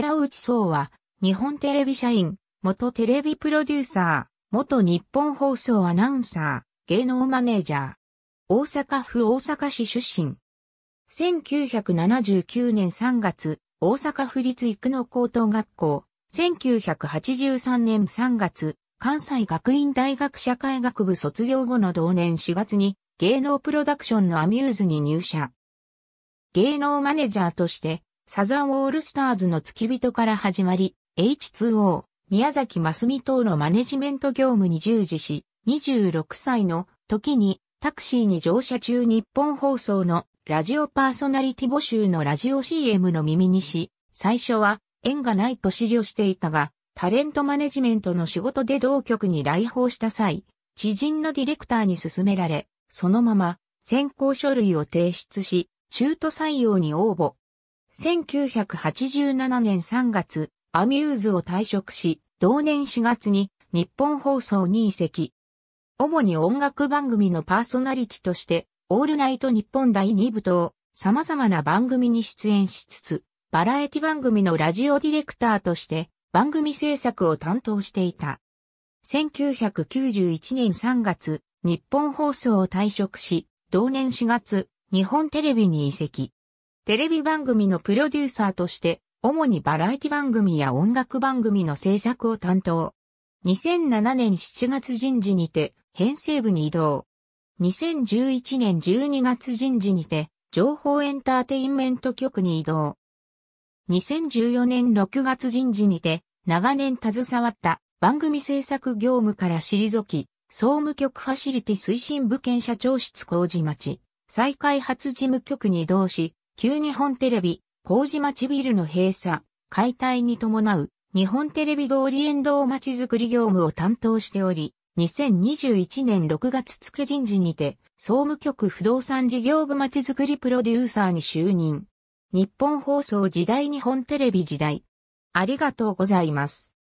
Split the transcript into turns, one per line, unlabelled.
寺内壮は、日本テレビ社員、元テレビプロデューサー、元日本放送アナウンサー、芸能マネージャー。大阪府大阪市出身。1979年3月、大阪府立育野高等学校。1983年3月、関西学院大学社会学部卒業後の同年4月に芸能プロダクションのアミューズに入社。芸能マネージャーとしてサザンオールスターズの付き人から始まり、H2O、宮崎真澄等のマネジメント業務に従事し、26歳の時にタクシーに乗車中日本放送のラジオパーソナリティ募集のラジオ CM の耳にし、最初は縁がないと資料していたが、タレントマネジメントの仕事で同局に来訪した際、知人のディレクターに勧められ、そのまま先行書類を提出し、中途採用に応募。1987年3月、アミューズを退職し、同年4月に日本放送に移籍。主に音楽番組のパーソナリティとして、オールナイト日本第2部と、様々な番組に出演しつつ、バラエティ番組のラジオディレクターとして番組制作を担当していた。1991年3月、日本放送を退職し、同年4月、日本テレビに移籍。テレビ番組のプロデューサーとして、主にバラエティ番組や音楽番組の制作を担当。2007年7月人事にて、編成部に移動。2011年12月人事にて、情報エンターテインメント局に移動。2014年6月人事にて、長年携わった番組制作業務から退き、総務局ファシリティ推進部兼社長室工事町、再開発事務局に移動し、旧日本テレビ、麹町ビルの閉鎖、解体に伴う、日本テレビ通り沿道まちづくり業務を担当しており、2021年6月付人事にて、総務局不動産事業部まちづくりプロデューサーに就任。日本放送時代日本テレビ時代。ありがとうございます。